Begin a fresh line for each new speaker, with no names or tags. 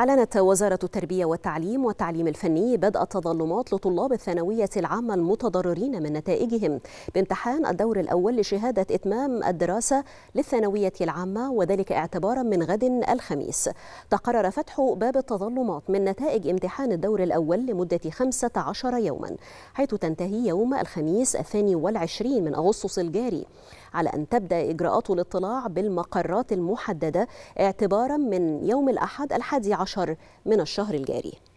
أعلنت وزارة التربية والتعليم والتعليم الفني بدء التظلمات لطلاب الثانوية العامة المتضررين من نتائجهم بامتحان الدور الأول لشهادة إتمام الدراسة للثانوية العامة وذلك اعتبارا من غد الخميس تقرر فتح باب التظلمات من نتائج امتحان الدور الأول لمدة 15 يوما حيث تنتهي يوم الخميس الثاني والعشرين من أغسطس الجاري على أن تبدأ إجراءات الاطلاع بالمقرات المحددة اعتبارا من يوم الأحد الحادي عشر من الشهر الجاري